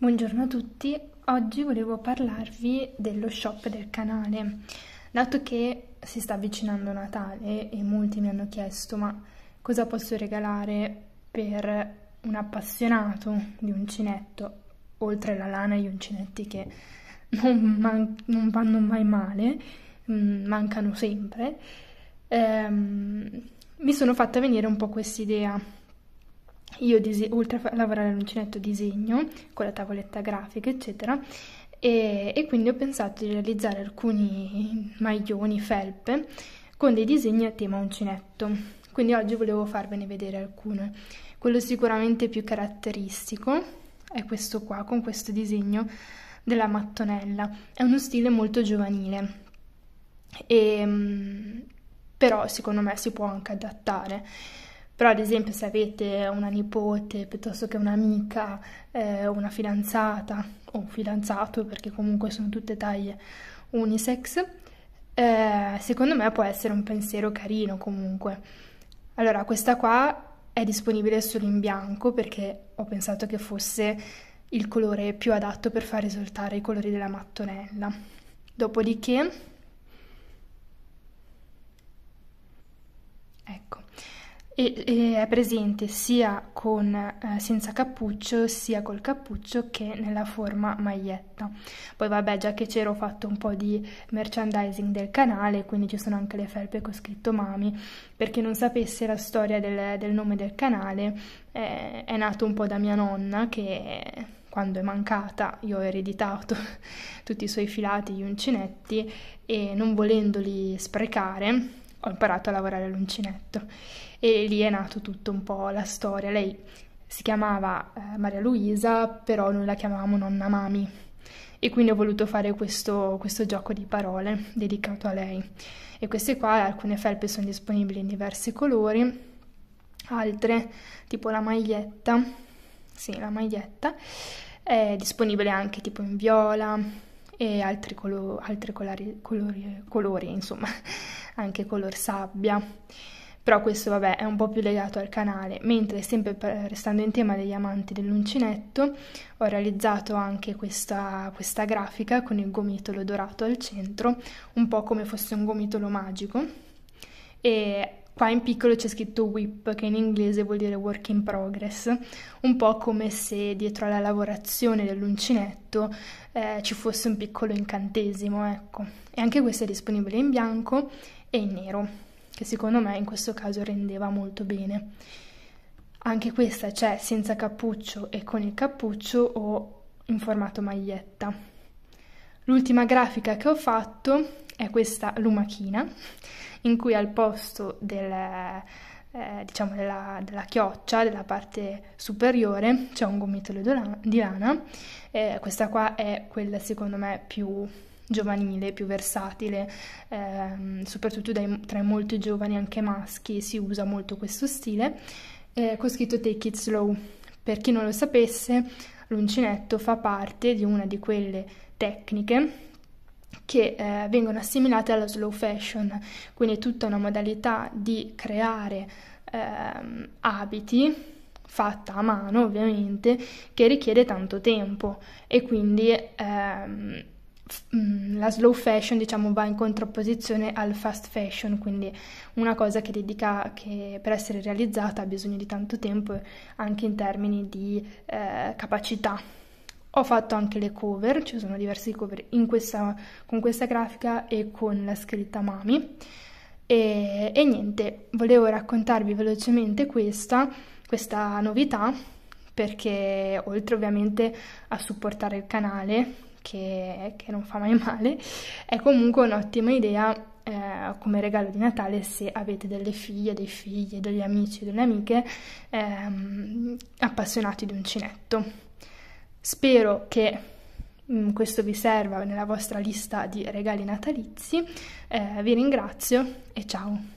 Buongiorno a tutti, oggi volevo parlarvi dello shop del canale. Dato che si sta avvicinando Natale e molti mi hanno chiesto ma cosa posso regalare per un appassionato di uncinetto, oltre alla lana e gli uncinetti che non, man- non vanno mai male, mm, mancano sempre, ehm, mi sono fatta venire un po' questa idea io oltre a lavorare all'uncinetto disegno con la tavoletta grafica eccetera e, e, quindi ho pensato di realizzare alcuni maglioni, felpe con dei disegni a tema uncinetto quindi oggi volevo farvene vedere alcune quello sicuramente più caratteristico è questo qua con questo disegno della mattonella è uno stile molto giovanile e, ehm, però secondo me si può anche adattare però ad esempio se avete una nipote piuttosto che un'amica, eh, una fidanzata o un fidanzato, perché comunque sono tutte taglie unisex, eh, secondo me può essere un pensiero carino comunque. Allora, questa qua è disponibile solo in bianco perché ho pensato che fosse il colore più adatto per far risultare i colori della mattonella. Dopodiché, ecco, e, e è presente sia con, eh, senza cappuccio, sia col cappuccio che nella forma maglietta. Poi vabbè, già che c'ero ho fatto un po' di merchandising del canale, quindi ci sono anche le felpe con scritto Mami, per chi non sapesse la storia del, del nome del canale, eh, è nato un po' da mia nonna che quando è mancata io ho ereditato tutti i suoi filati gli uncinetti e non volendoli sprecare ho imparato a lavorare all'uncinetto e lì è nato tutto un po' la storia. Lei si chiamava eh, Maria Luisa, però noi la chiamavamo nonna Mami e quindi ho voluto fare questo, questo gioco di parole dedicato a lei. E queste qua, alcune felpe sono disponibili in diversi colori, altre tipo la maglietta, sì la maglietta, è disponibile anche tipo in viola, e altri, colo- altri colori, colori, colori, insomma, anche color sabbia. Però questo, vabbè, è un po' più legato al canale. Mentre, sempre restando in tema degli amanti dell'uncinetto, ho realizzato anche questa, questa grafica con il gomitolo dorato al centro, un po' come fosse un gomitolo magico. E Qua in piccolo c'è scritto WIP, che in inglese vuol dire work in progress, un po' come se dietro alla lavorazione dell'uncinetto eh, ci fosse un piccolo incantesimo, ecco. E anche questo è disponibile in bianco e in nero, che secondo me in questo caso rendeva molto bene. Anche questa c'è senza cappuccio e con il cappuccio o in formato maglietta. L'ultima grafica che ho fatto è questa lumachina in cui al posto del, eh, diciamo della, della, chioccia, della parte superiore, c'è un gomitolo di lana. Eh, questa qua è quella secondo me più giovanile, più versatile, ehm, soprattutto dai, tra i molti giovani, anche maschi, si usa molto questo stile. Eh, con scritto Take It Slow. Per chi non lo sapesse, l'uncinetto fa parte di una di quelle tecniche che eh, vengono assimilate alla slow fashion, quindi tutta una modalità di creare eh, abiti fatta a mano ovviamente che richiede tanto tempo e quindi ehm, mm, la slow fashion diciamo va in contrapposizione al fast fashion quindi una cosa che dedica che per essere realizzata ha bisogno di tanto tempo anche in termini di eh, capacità ho fatto anche le cover, ci sono diverse cover questa, con questa grafica e con la scritta Mami. E, e niente, volevo raccontarvi velocemente questa, questa novità perché oltre ovviamente a supportare il canale, che, che non fa mai male, è comunque un'ottima idea eh, come regalo di Natale se avete delle figlie, dei figli, degli amici, delle amiche ehm, appassionati di uncinetto. Spero che mh, mm, questo vi serva nella vostra lista di regali natalizi. Eh, vi ringrazio e ciao!